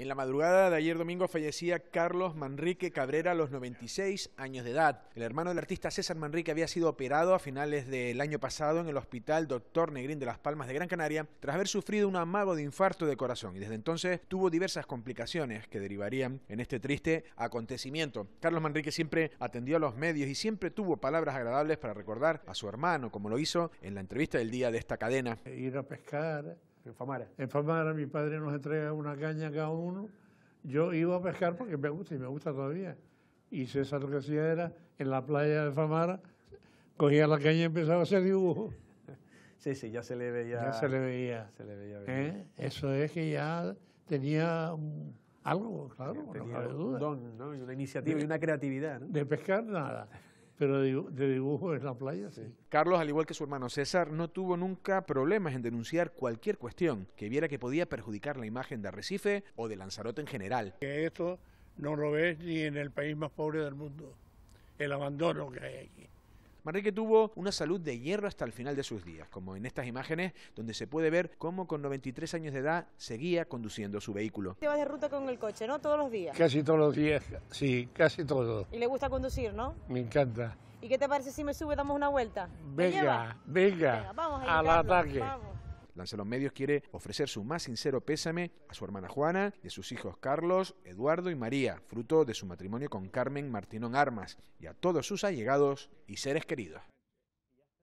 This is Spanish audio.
En la madrugada de ayer domingo fallecía Carlos Manrique Cabrera a los 96 años de edad. El hermano del artista César Manrique había sido operado a finales del año pasado en el hospital Doctor Negrín de Las Palmas de Gran Canaria tras haber sufrido un amago de infarto de corazón y desde entonces tuvo diversas complicaciones que derivarían en este triste acontecimiento. Carlos Manrique siempre atendió a los medios y siempre tuvo palabras agradables para recordar a su hermano, como lo hizo en la entrevista del día de esta cadena. Ir a pescar en Famara. En Famara mi padre nos entrega una caña cada uno. Yo iba a pescar porque me gusta y me gusta todavía. Y César lo que hacía era, en la playa de Famara, cogía la caña y empezaba a hacer dibujos. Sí, sí, ya se le veía. Ya se le veía. ¿Eh? Eso es que ya tenía algo, claro, no don, una iniciativa y una creatividad. De pescar nada pero de dibujo en la playa sí. Carlos, al igual que su hermano César, no tuvo nunca problemas en denunciar cualquier cuestión que viera que podía perjudicar la imagen de Arrecife o de Lanzarote en general. Que esto no lo ves ni en el país más pobre del mundo, el abandono que hay aquí. Manrique tuvo una salud de hierro hasta el final de sus días, como en estas imágenes donde se puede ver cómo con 93 años de edad seguía conduciendo su vehículo. Te vas de ruta con el coche, ¿no? Todos los días. Casi todos los días, sí, casi todos. ¿Y le gusta conducir, no? Me encanta. ¿Y qué te parece si me sube, damos una vuelta? Venga, venga, vamos, al ataque. Lancelot Medios quiere ofrecer su más sincero pésame a su hermana Juana y a sus hijos Carlos, Eduardo y María, fruto de su matrimonio con Carmen Martínón Armas, y a todos sus allegados y seres queridos.